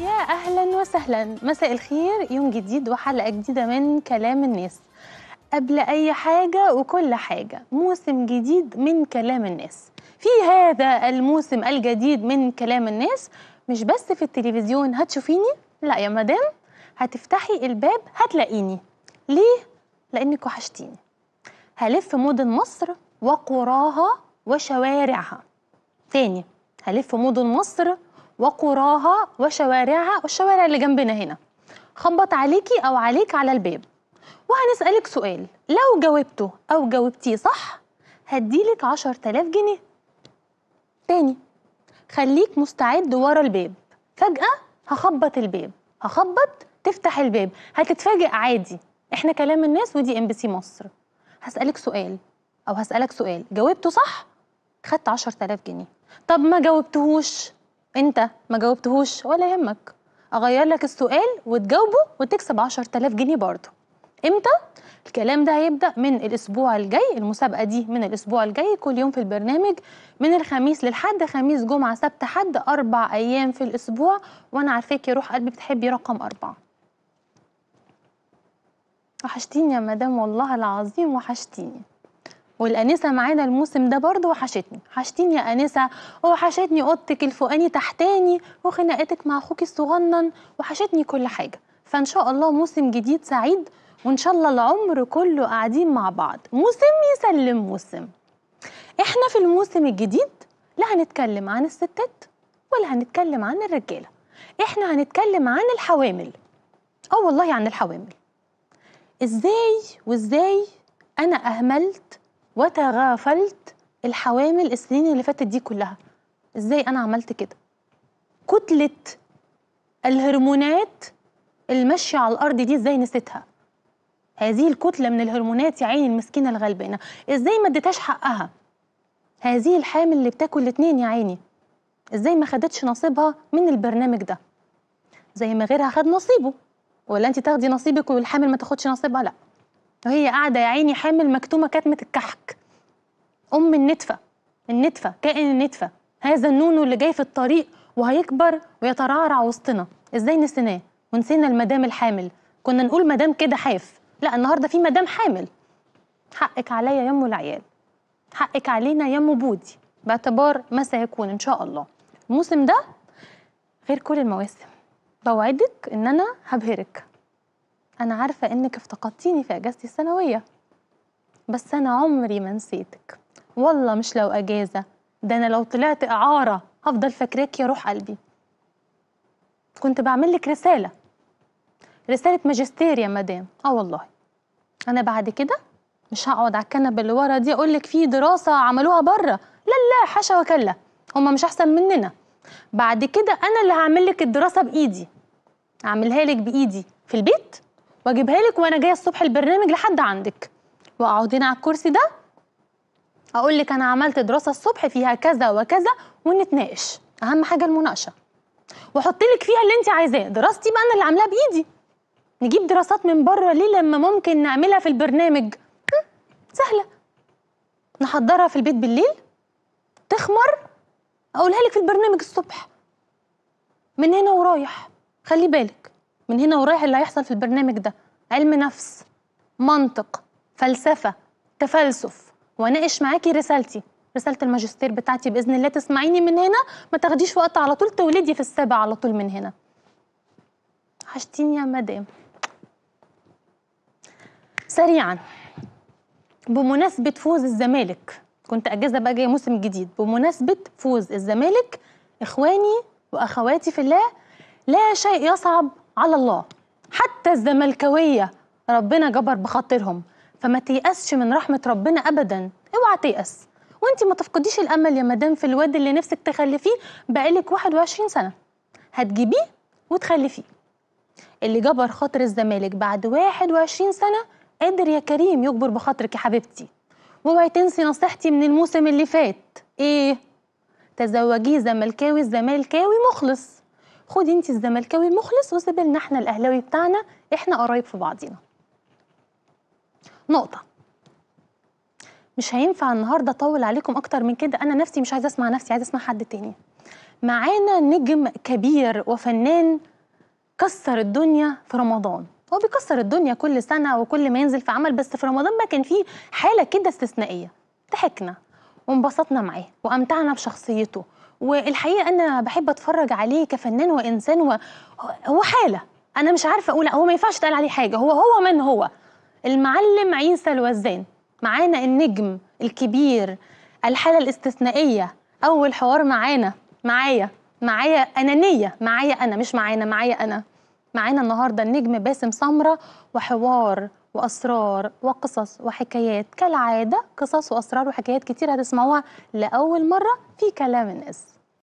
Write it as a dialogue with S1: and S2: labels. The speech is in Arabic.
S1: يا اهلا وسهلا مساء الخير يوم جديد وحلقه جديده من كلام الناس قبل اي حاجه وكل حاجه موسم جديد من كلام الناس في هذا الموسم الجديد من كلام الناس مش بس في التلفزيون هتشوفيني لا يا مدام هتفتحي الباب هتلاقيني ليه لانك وحشتيني هلف مدن مصر وقراها وشوارعها تاني هلف مدن مصر وقراها وشوارعها والشوارع اللي جنبنا هنا خبط عليكي أو عليك على الباب وهنسألك سؤال لو جاوبته أو جاوبتيه صح هديلك 10000 جنيه تاني خليك مستعد ورا الباب فجأة هخبط الباب هخبط تفتح الباب هتتفاجئ عادي احنا كلام الناس ودي ام بي سي مصر هسألك سؤال أو هسألك سؤال جاوبته صح خدت 10000 جنيه طب ما جاوبتهوش انت ما جاوبتهوش ولا يهمك اغير لك السؤال وتجاوبه وتكسب 10000 جنيه برضه امتى الكلام ده هيبدا من الاسبوع الجاي المسابقه دي من الاسبوع الجاي كل يوم في البرنامج من الخميس للحد خميس جمعه سبت حد اربع ايام في الاسبوع وانا عارفاك يا روح قلبي بتحبي رقم اربعه وحشتيني يا مدام والله العظيم وحشتيني والانسه معانا الموسم ده برضه وحشتني حشتيني يا انسه وحشتني اوضتك الفوقاني تحتاني وخناقتك مع اخوك الصغنن وحشتني كل حاجه فان شاء الله موسم جديد سعيد وان شاء الله العمر كله قاعدين مع بعض موسم يسلم موسم احنا في الموسم الجديد لا هنتكلم عن الستات ولا هنتكلم عن الرجاله احنا هنتكلم عن الحوامل اه والله عن الحوامل ازاي وازاي انا اهملت وتغافلت الحوامل السنين اللي فاتت دي كلها ازاي انا عملت كده كتله الهرمونات المشي على الارض دي ازاي نسيتها هذه الكتله من الهرمونات يا عيني المسكينه الغلبانه ازاي ما اديتهاش حقها هذه الحامل اللي بتاكل الاتنين يا عيني ازاي ما خدتش نصيبها من البرنامج ده زي ما غيرها خد نصيبه ولا انت تاخدي نصيبك والحامل ما تاخدش نصيبها لا وهي قاعدة يا عيني حامل مكتومة كتمة الكحك أم النتفة النتفة كائن النتفة هذا النونو اللي جاي في الطريق وهيكبر ويترعرع وسطنا ازاي نسيناه ونسينا المدام الحامل كنا نقول مدام كده حاف لا النهارده في مدام حامل حقك عليا يا ام العيال حقك علينا يا ام بودي باعتبار ما سيكون ان شاء الله الموسم ده غير كل المواسم بوعدك ان انا هبهرك أنا عارفة إنك افتقدتيني في أجازتي السنوية بس أنا عمري ما نسيتك والله مش لو أجازة ده أنا لو طلعت إعارة هفضل فاكراك يا روح قلبي كنت بعمل لك رسالة رسالة ماجستير يا مدام آه والله أنا بعد كده مش هقعد على الكنبة اللي ورا دي أقول لك في دراسة عملوها بره لا لا حاشا وكلا هما مش أحسن مننا بعد كده أنا اللي هعمل لك الدراسة بإيدي أعملها لك بإيدي في البيت واجيبها لك وانا جايه الصبح البرنامج لحد عندك واقعد هنا على الكرسي ده اقول لك انا عملت دراسه الصبح فيها كذا وكذا ونتناقش اهم حاجه المناقشه واحط لك فيها اللي انت عايزاه دراستي بقى انا اللي عاملاها بايدي نجيب دراسات من بره ليه لما ممكن نعملها في البرنامج سهله نحضرها في البيت بالليل تخمر اقولها لك في البرنامج الصبح من هنا ورايح خلي بالك من هنا ورايح اللي هيحصل في البرنامج ده علم نفس منطق فلسفه تفلسف واناقش معاكي رسالتي رساله الماجستير بتاعتي باذن الله تسمعيني من هنا ما تاخديش وقت على طول تولدي في السابع على طول من هنا حشتيني يا مدام سريعا بمناسبه فوز الزمالك كنت اجازه بقى جايه موسم جديد بمناسبه فوز الزمالك اخواني واخواتي في الله لا شيء يصعب على الله حتى الزملكاويه ربنا جبر بخاطرهم فما تيأسش من رحمه ربنا ابدا اوعى تيأس وانت ما تفقديش الامل يا مدام في الواد اللي نفسك تخلفيه بقالك 21 سنه هتجيبيه وتخلفيه اللي جبر خاطر الزمالك بعد 21 سنه قادر يا كريم يجبر بخاطرك يا حبيبتي واوعي تنسي نصيحتي من الموسم اللي فات ايه تزوجيه زملكاوي الزمالكاوي مخلص خدي انت الزملكاوي المخلص وسيب لنا احنا الاهلاوي بتاعنا احنا قرايب في بعضينا نقطه مش هينفع النهارده اطول عليكم اكتر من كده انا نفسي مش عايزه اسمع نفسي عايزه اسمع حد تاني معانا نجم كبير وفنان كسر الدنيا في رمضان هو بيكسر الدنيا كل سنه وكل ما ينزل في عمل بس في رمضان بقى كان فيه حاله كده استثنائيه ضحكنا وانبسطنا معاه وامتعنا بشخصيته والحقيقه انا بحب اتفرج عليه كفنان وانسان و... هو حاله انا مش عارفه اقول هو ما ينفعش تقال عليه حاجه هو هو من هو المعلم عيسى الوزان معانا النجم الكبير الحاله الاستثنائيه اول حوار معانا معايا معايا انانيه معايا انا مش معانا معايا انا معانا النهارده النجم باسم سمره وحوار وأسرار وقصص وحكايات كالعادة قصص وأسرار وحكايات كتير هتسمعوها لأول مرة في كلام الناس